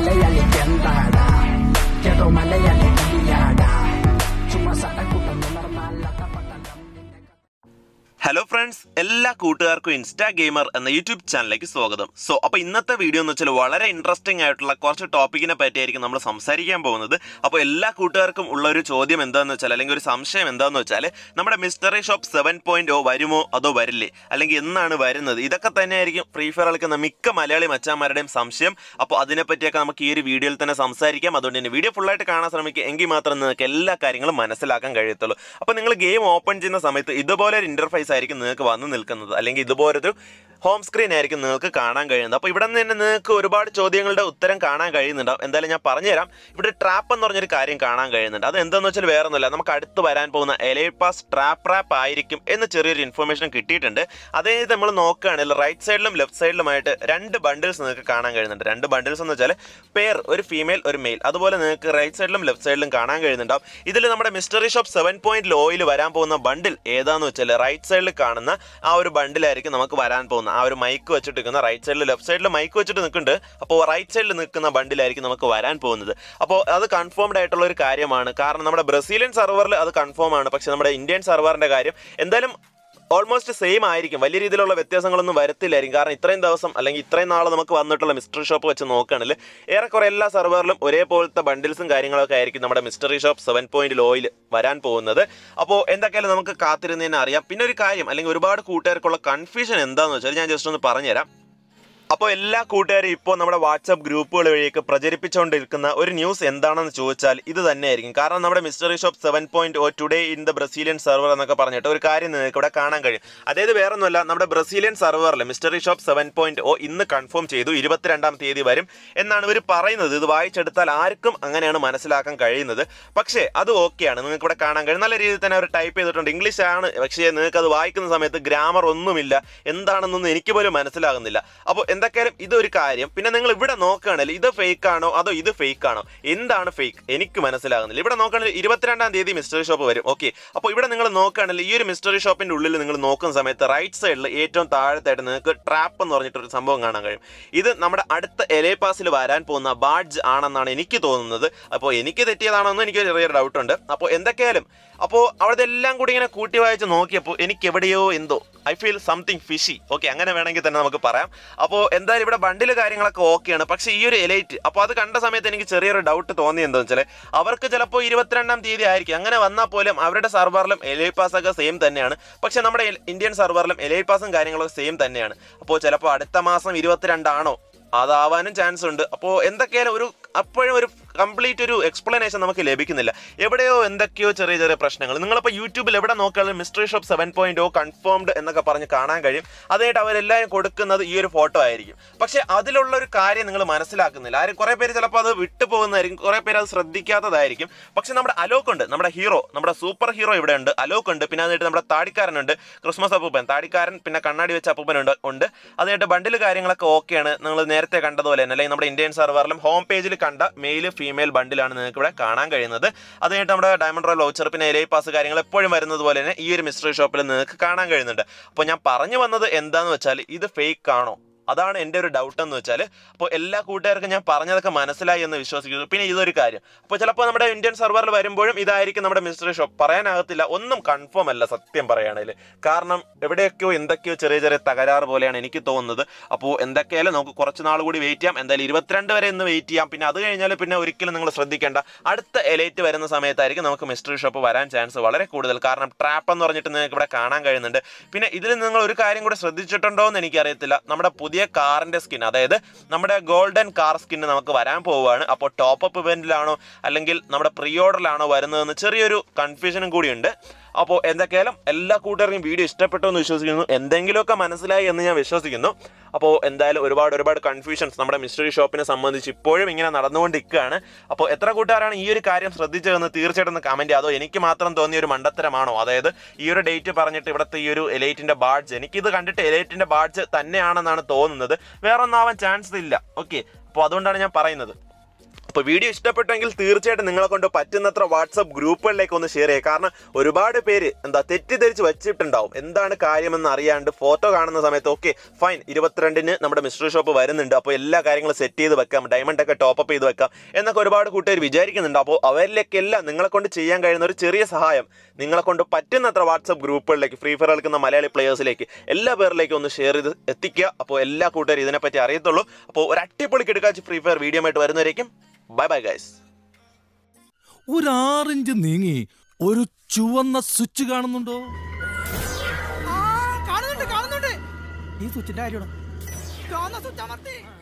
i leyenda. Quedó Malaya leyenda. Hello friends എല്ലാ കൂട്ടുകാർക്കും insta gamer എന്ന യൂട്യൂബ് ചാനലിലേക്ക് സ്വാഗതം സോ അപ്പോൾ ഇന്നത്തെ വീഡിയോ എന്ന് വെച്ചാൽ വളരെ ഇൻട്രസ്റ്റിംഗ് ആയിട്ടുള്ള കുറച്ച് ടോപ്പിക്കിനെ പറ്റിയായിരിക്കും നമ്മൾ സംസാരിക്കാൻ പോകുന്നത് അപ്പോൾ എല്ലാ കൂട്ടുകാർക്കും ഉള്ള ഒരു ചോദ്യം എന്താണെന്ന് വെച്ചാൽ അല്ലെങ്കിൽ ഒരു സംശയം എന്താണെന്ന് വെച്ചാൽ നമ്മുടെ മിസ്റ്ററി ഷോപ്പ് സെവൻ പോയിൻ്റ് വരുമോ അതോ വരില്ലേ അല്ലെങ്കിൽ എന്നാണ് വരുന്നത് ഇതൊക്കെ തന്നെയായിരിക്കും ഫ്രീ ഫയർ കളിക്കുന്ന മിക്ക മലയാളി മച്ചാന്മാരുടെയും സംശയം അപ്പോൾ അതിനെപ്പറ്റിയൊക്കെ നമുക്ക് ഈ ഒരു വീഡിയോയിൽ തന്നെ സംസാരിക്കാം അതുകൊണ്ട് തന്നെ വീഡിയോ ഫുള്ളായിട്ട് കാണാൻ ശ്രമിക്കുക എങ്കിൽ മാത്രമേ നിങ്ങൾക്ക് എല്ലാ കാര്യങ്ങളും മനസ്സിലാക്കാൻ കഴിയത്തുള്ളൂ അപ്പോൾ നിങ്ങൾ ഗെയിം ഓപ്പൺ ചെയ്യുന്ന സമയത്ത് ഇതുപോലെ ഒരു ഇൻ്റർഫേസ് ആയിരിക്കും നിങ്ങൾക്ക് വന്ന് നിൽക്കുന്നത് അല്ലെങ്കിൽ ഇതുപോലൊരു ഹോം സ്ക്രീൻ ആയിരിക്കും നിങ്ങൾക്ക് കാണാൻ കഴിയുന്നത് അപ്പോൾ ഇവിടെ നിന്ന് തന്നെ നിങ്ങൾക്ക് ഒരുപാട് ചോദ്യങ്ങളുടെ ഉത്തരം കാണാൻ കഴിയുന്നുണ്ടാവും എന്തായാലും ഞാൻ പറഞ്ഞുതരാം ഇവിടെ ട്രാപ്പ് എന്ന് പറഞ്ഞൊരു കാര്യം കാണാൻ കഴിയുന്നുണ്ട് അത് എന്താണെന്ന് വെച്ചാൽ വേറെ ഒന്നുമില്ല നമുക്ക് അടുത്ത് വരാൻ പോകുന്ന എലൈപ്പാസ് ട്രാപ്പ് റാപ്പ് ആയിരിക്കും എന്ന് ചെറിയൊരു ഇൻഫർമേഷൻ കിട്ടിയിട്ടുണ്ട് അതേ നമ്മൾ നോക്കുകയാണെങ്കിൽ റൈറ്റ് സൈഡിലും ലെഫ്റ്റ് സൈഡിലുമായിട്ട് രണ്ട് ബണ്ടിൽസ് നിങ്ങൾക്ക് കാണാൻ കഴിയുന്നുണ്ട് രണ്ട് ബണ്ടിൽസ് എന്ന് വെച്ചാൽ പേർ ഒരു ഫീമെയിൽ ഒരു മെയിൽ അതുപോലെ നിങ്ങൾക്ക് റൈറ്റ് സൈഡിലും ലെഫ്റ്റ് സൈഡിലും കാണാൻ കഴിയുന്നുണ്ടാവും ഇതിൽ നമ്മുടെ മിസ്റ്ററി ഷോപ്പ് സെവൻ പോയിന്റ് ലോയിൽ വരാൻ പോകുന്ന ബണ്ടിൽ ഏതാണെന്ന് വെച്ചാൽ റൈറ്റ് സൈഡിൽ സൈഡിൽ കാണുന്ന ആ ഒരു ബണ്ടിലായിരിക്കും നമുക്ക് വരാൻ പോകുന്ന ആ ഒരു മൈക്ക് വെച്ചിട്ട് നിൽക്കുന്ന റൈറ്റ് സൈഡിൽ ലെഫ്റ്റ് സൈഡിൽ മൈക്ക് വെച്ചിട്ട് നിൽക്കുന്നുണ്ട് അപ്പോൾ റൈറ്റ് സൈഡിൽ നിൽക്കുന്ന ബണ്ടിലായിരിക്കും നമുക്ക് വരാൻ പോകുന്നത് അപ്പോൾ അത് കൺഫേംഡ് ആയിട്ടുള്ള ഒരു കാര്യമാണ് കാരണം നമ്മുടെ ബ്രസീലിയൻ സെർവറിൽ അത് കൺഫേം ആണ് പക്ഷേ നമ്മുടെ ഇന്ത്യൻ സെർവറിൻ്റെ കാര്യം എന്തായാലും ഓൾമോസ്റ്റ് സെയിം ആയിരിക്കും വലിയ രീതിയിലുള്ള വ്യത്യാസങ്ങളൊന്നും വരത്തില്ലായിരിക്കും കാരണം ഇത്രയും ദിവസം അല്ലെങ്കിൽ ഇത്രയും നാൾ നമുക്ക് വന്നിട്ടുള്ള മിസ്റ്ററി ഷോപ്പ് വെച്ച് നോക്കുകയാണെങ്കിൽ ഏറെക്കുറെ എല്ലാ സെർവറിലും ഒരേപോലത്തെ ബണ്ടിൽസും കാര്യങ്ങളൊക്കെ ആയിരിക്കും നമ്മുടെ മിസ്റ്ററി ഷോപ്പ് സെവൻ പോയിന്റ് ലോയിൽ വരാൻ പോകുന്നത് അപ്പോൾ എന്തൊക്കെയാലും നമുക്ക് കാത്തിരുന്നതിനെ അറിയാം പിന്നെ ഒരു കാര്യം അല്ലെങ്കിൽ ഒരുപാട് കൂട്ടുകാർക്കുള്ള കൺഫ്യൂഷൻ എന്താണെന്ന് വെച്ചാൽ ഞാൻ ജസ്റ്റ് ഒന്ന് പറഞ്ഞുതരാം അപ്പോൾ എല്ലാ കൂട്ടുകാരും ഇപ്പോൾ നമ്മുടെ വാട്സപ്പ് ഗ്രൂപ്പുകൾ വഴിയൊക്കെ പ്രചരിപ്പിച്ചുകൊണ്ടിരിക്കുന്ന ഒരു ന്യൂസ് എന്താണെന്ന് ചോദിച്ചാൽ ഇത് തന്നെയായിരിക്കും കാരണം നമ്മുടെ mystery shop seven point O today in the Brazilian server എന്നൊക്കെ പറഞ്ഞിട്ട് ഒരു കാര്യം നിങ്ങൾക്ക് ഇവിടെ കാണാൻ കഴിയും അതായത് ഒന്നുമല്ല നമ്മുടെ ബ്രസീലിയൻ സെർവറിൽ mystery shop seven point O oh ഇന്ന് കൺഫേം ചെയ്തു ഇരുപത്തിരണ്ടാം തീയതി വരും എന്നാണ് ഇവർ പറയുന്നത് ഇത് വായിച്ചെടുത്താൽ ആർക്കും അങ്ങനെയാണ് മനസ്സിലാക്കാൻ കഴിയുന്നത് പക്ഷേ അത് ഓക്കെയാണ് നിങ്ങൾക്ക് ഇവിടെ കാണാൻ കഴിയും നല്ല രീതിയിൽ തന്നെ അവർ ടൈപ്പ് ചെയ്തിട്ടുണ്ട് ഇംഗ്ലീഷ് ആണ് പക്ഷേ നിങ്ങൾക്ക് അത് വായിക്കുന്ന സമയത്ത് ഗ്രാമർ ഒന്നുമില്ല എന്താണെന്നൊന്നും എനിക്ക് പോലും മനസ്സിലാകുന്നില്ല അപ്പോൾ എന്താ എന്തൊക്കെയാലും ഇതൊരു കാര്യം പിന്നെ നിങ്ങൾ ഇവിടെ നോക്കുകയാണെങ്കിൽ ഇത് ഫേക്ക് ആണോ അതോ ഇത് ഫേക്ക് ആണോ എന്താണ് ഫേക്ക് എനിക്ക് മനസ്സിലാകുന്നില്ല ഇവിടെ നോക്കുകയാണെങ്കിൽ ഇരുപത്തിരണ്ടാം തീയതി മിസ്റ്ററി ഷോപ്പ് വരും ഓക്കെ അപ്പോൾ ഇവിടെ നിങ്ങൾ നോക്കുകയാണെങ്കിൽ ഈ ഒരു മിസ്റ്ററി ഷോപ്പിന്റെ ഉള്ളിൽ നിങ്ങൾ നോക്കുന്ന സമയത്ത് റൈറ്റ് സൈഡിൽ ഏറ്റവും താഴത്തായിട്ട് നിങ്ങൾക്ക് ട്രാപ്പ് എന്ന് പറഞ്ഞിട്ടൊരു സംഭവം കാണാൻ കഴിയും ഇത് നമ്മുടെ അടുത്ത എലേപാസിൽ വരാൻ പോകുന്ന ബാഡ്ജ് ആണെന്നാണ് എനിക്ക് തോന്നുന്നത് അപ്പോൾ എനിക്ക് തെറ്റിയതാണോ എന്ന് എനിക്ക് ചെറിയൊരു ഡൗട്ടുണ്ട് അപ്പോൾ എന്തൊക്കെയാലും അപ്പോൾ അവിടെ എല്ലാം കൂടി ഇങ്ങനെ കൂട്ടി വായിച്ച് നോക്കിയപ്പോൾ എനിക്ക് എവിടെയോ എന്തോ I feel something fishy okay അങ്ങനെ വേണമെങ്കിൽ തന്നെ നമുക്ക് പറയാം അപ്പോൾ എന്തായാലും ഇവിടെ ബണ്ടിൽ കാര്യങ്ങളൊക്കെ ഓക്കെയാണ് പക്ഷേ ഈ ഒരു എലൈറ്റ് അപ്പോൾ അത് കണ്ട സമയത്ത് എനിക്ക് ചെറിയൊരു ഡൗട്ട് തോന്നി എന്താണെന്ന് വെച്ചാൽ അവർക്ക് ചിലപ്പോൾ ഇരുപത്തിരണ്ടാം തീയതി ആയിരിക്കും അങ്ങനെ വന്നാൽ പോലും അവരുടെ സർവറിലും എലൈറ്റ് പാസ് ഒക്കെ സെയിം തന്നെയാണ് പക്ഷേ നമ്മുടെ ഇന്ത്യൻ സർവറിലും എലൈറ്റ് പാസും കാര്യങ്ങളൊക്കെ സെയിം തന്നെയാണ് അപ്പോൾ ചിലപ്പോൾ അടുത്ത മാസം ഇരുപത്തിരണ്ടാണോ അതാവാനും ചാൻസ് ഉണ്ട് അപ്പോൾ എന്തൊക്കെയാലും ഒരു അപ്പോഴും ഒരു കംപ്ലീറ്റ് ഒരു എക്സ്പ്ലനേഷൻ നമുക്ക് ലഭിക്കുന്നില്ല എവിടെയോ എന്തൊക്കെയോ ചെറിയ ചെറിയ പ്രശ്നങ്ങൾ നിങ്ങളിപ്പോൾ യൂട്യൂബിൽ എവിടെ നോക്കിയാലും mystery shop seven point O confirmed എന്നൊക്കെ പറഞ്ഞ് കാണാൻ കഴിയും അതായിട്ട് അവരെല്ലാം കൊടുക്കുന്നത് ഈ ഒരു ഫോട്ടോ ആയിരിക്കും പക്ഷെ അതിലുള്ള ഒരു കാര്യം നിങ്ങൾ മനസ്സിലാക്കുന്നില്ല ആരും കുറേ പേര് ചിലപ്പോൾ അത് വിട്ടു പോകുന്നതായിരിക്കും കുറേ പേര് അത് ശ്രദ്ധിക്കാത്തതായിരിക്കും പക്ഷെ നമ്മുടെ അലോക്ക് ഉണ്ട് നമ്മുടെ ഹീറോ നമ്മുടെ സൂപ്പർ ഹീറോ ഇവിടെ ഉണ്ട് അലോക്ക് ഉണ്ട് പിന്നെ അതായിട്ട് നമ്മുടെ താടിക്കാരനുണ്ട് ക്രിസ്മസ് അപ്പൂപ്പൻ താടിക്കാരൻ പിന്നെ കണ്ണാടി വെച്ച അപ്പൂപ്പൻ ഉണ്ട് ഉണ്ട് അതായിട്ട് ബണ്ടിൽ കാര്യങ്ങളൊക്കെ ഓക്കെയാണ് നിങ്ങൾ നേരത്തെ കണ്ടതുപോലെ തന്നെ അല്ലെങ്കിൽ നമ്മുടെ ഇന്ത്യൻ സെർവറിലും ഹോം പേജിൽ കണ്ട മെയില് ഫീമെയിൽ ബണ്ടിലാണ് നിങ്ങൾക്ക് ഇവിടെ കാണാൻ കഴിയുന്നത് അതായിട്ട് നമ്മുടെ ഡയമണ്ട് റോയൽ വൗച്ചർ പിന്നെ എലൈ പാസ് കാര്യങ്ങൾ എപ്പോഴും വരുന്നത് പോലെ തന്നെ ഈ ഒരു മിസ്റ്ററി ഷോപ്പിൽ നിങ്ങൾക്ക് കാണാൻ കഴിയുന്നുണ്ട് അപ്പോൾ ഞാൻ പറഞ്ഞു വന്നത് എന്താണെന്ന് വെച്ചാൽ ഇത് ഫേക്ക് ആണോ അതാണ് എൻ്റെ ഒരു ഡൗട്ട് എന്ന് വെച്ചാൽ അപ്പോൾ എല്ലാ കൂട്ടുകാർക്കും ഞാൻ പറഞ്ഞതൊക്കെ മനസ്സിലായി എന്ന് വിശ്വസിക്കുന്നു പിന്നെ ഇതൊരു കാര്യം അപ്പോൾ ചിലപ്പോൾ നമ്മുടെ ഇന്ത്യൻ സെർവറിൽ വരുമ്പോഴും ഇതായിരിക്കും നമ്മുടെ മിസ്റ്ററി ഷോ പറയാനാകത്തില്ല ഒന്നും കൺഫേം അല്ല സത്യം പറയുകയാണെങ്കിൽ കാരണം എവിടെയൊക്കെയോ എന്തൊക്കെയോ ചെറിയ ചെറിയ തകരാറ് പോലെയാണ് എനിക്ക് തോന്നുന്നത് അപ്പോൾ എന്തൊക്കെയായാലും നമുക്ക് കുറച്ച് നാൾ കൂടി വെയിറ്റ് ചെയ്യാം എന്തായാലും ഇരുപത്തിരണ്ട് വരെ ഇന്ന് വെയിറ്റ് ചെയ്യാം പിന്നെ അത് കഴിഞ്ഞാൽ പിന്നെ ഒരിക്കലും നിങ്ങൾ ശ്രദ്ധിക്കേണ്ട അടുത്ത എലൈറ്റ് വരുന്ന സമയത്തായിരിക്കും നമുക്ക് മിസ്റ്ററി ഷോപ്പ് വരാൻ ചാൻസ് വളരെ കൂടുതൽ കാരണം ട്രാപ്പ് എന്ന് പറഞ്ഞിട്ട് നിങ്ങൾക്ക് ഇവിടെ കാണാൻ കഴിയുന്നുണ്ട് പിന്നെ ഇതിൽ നിങ്ങൾ ഒരു കാര്യം കൂടെ ശ്രദ്ധിച്ചിട്ടുണ്ടോ എന്ന് എനിക്കറിയത്തില്ല നമ്മുടെ പുതിയ കാറിൻ്റെ സ്കിൻ അതായത് നമ്മുടെ ഗോൾഡൻ കാർ സ്കിൻ നമുക്ക് വരാൻ പോവുകയാണ് അപ്പോൾ ടോപ്പ് അപ്പ് ഇവൻറ്റിലാണോ അല്ലെങ്കിൽ നമ്മുടെ പ്രീ ഓർഡറിലാണോ വരുന്നതെന്ന് ചെറിയൊരു കൺഫ്യൂഷനും കൂടിയുണ്ട് അപ്പോൾ എന്തൊക്കെയാലും എല്ലാ കൂട്ടുകാർക്കും വീഡിയോ ഇഷ്ടപ്പെട്ടു എന്ന് വിശ്വസിക്കുന്നു എന്തെങ്കിലുമൊക്കെ മനസ്സിലായി എന്ന് ഞാൻ വിശ്വസിക്കുന്നു അപ്പോൾ എന്തായാലും ഒരുപാട് ഒരുപാട് കൺഫ്യൂഷൻസ് നമ്മുടെ മിസ്റ്ററി ഷോപ്പിനെ സംബന്ധിച്ച് ഇപ്പോഴും ഇങ്ങനെ നടന്നുകൊണ്ടിരിക്കുകയാണ് അപ്പോൾ എത്ര കൂട്ടുകാരാണ് ഈ ഒരു കാര്യം ശ്രദ്ധിച്ചതെന്ന് തീർച്ചയായിട്ടും കമൻറ്റ് അതോ എനിക്ക് മാത്രം തോന്നിയ ഒരു മണ്ടത്തരമാണോ അതായത് ഈ ഒരു ഡേറ്റ് പറഞ്ഞിട്ട് ഇവിടുത്തെ ഈ ഒരു എലൈറ്റിൻ്റെ ബാഡ്ജ് എനിക്കിത് കണ്ടിട്ട് എലൈറ്റിൻ്റെ ബാഡ്ജ് തന്നെയാണെന്നാണ് തോന്നുന്നത് തോന്നുന്നത് വേറൊന്നാവാൻ ചാൻസ് ഇല്ല ഓക്കെ അപ്പോൾ അതുകൊണ്ടാണ് ഞാൻ പറയുന്നത് അപ്പൊ വീഡിയോ ഇഷ്ടപ്പെട്ടെങ്കിൽ തീർച്ചയായിട്ടും നിങ്ങളെ കൊണ്ട് പറ്റുന്നത്ര വാട്സപ്പ് ഗ്രൂപ്പുകളിലേക്ക് ഒന്ന് ഷെയർ ചെയ്യുക കാരണം ഒരുപാട് പേര് എന്താ തെറ്റിദ്ധരിച്ച് വെച്ചിട്ടുണ്ടാവും എന്താണ് കാര്യമെന്ന് അറിയാണ്ട് ഫോട്ടോ കാണുന്ന സമയത്ത് ഓക്കെ ഫൈൻ ഇരുപത്തിരണ്ടിന് നമ്മുടെ മിസ്റ്റർ ഷോപ്പ് വരുന്നുണ്ട് അപ്പോൾ എല്ലാ കാര്യങ്ങളും സെറ്റ് ചെയ്ത് വെക്കാം ഡയമണ്ട് ഒക്കെ ടോപ്പ് ചെയ്ത് വെക്കാം എന്നൊക്കെ ഒരുപാട് കൂട്ടുകാർ വിചാരിക്കുന്നുണ്ട് അപ്പോൾ അവരിലേക്കെല്ലാം നിങ്ങളെ കൊണ്ട് ചെയ്യാൻ കഴിയുന്ന ഒരു ചെറിയ സഹായം നിങ്ങളെ കൊണ്ട് പറ്റുന്നത്ര വാട്സപ്പ് ഗ്രൂപ്പുകളിലേക്ക് ഫ്രീ ഫയർ കളിക്കുന്ന മലയാളി പ്ലേയേഴ്സിലേക്ക് എല്ലാ പേരിലേക്കും ഒന്ന് ഷെയർ ചെയ്ത് എത്തിക്കുക അപ്പോൾ എല്ലാ കൂട്ടുകാരും ഇതിനെപ്പറ്റി അറിയത്തുള്ളൂ അപ്പോൾ ഒരു അടിപൊളി കിടക്കാച്ച് ഫ്രീ ഫയർ വീഡിയോ ആയിട്ട് വരുന്നവരേക്കും ബൈ ബൈ ഗൈസ് ഒരു ആറിഞ്ച് നീങ്ങി ഒരു ചുവന്ന സ്വിച്ച് കാണുന്നുണ്ടോ കാണുന്നുണ്ട് കാണുന്നുണ്ട് ഈ സ്വിച്ചിന്റെ കാര്യമാണ് കാണുന്ന സ്വിച്ച് അമർത്തി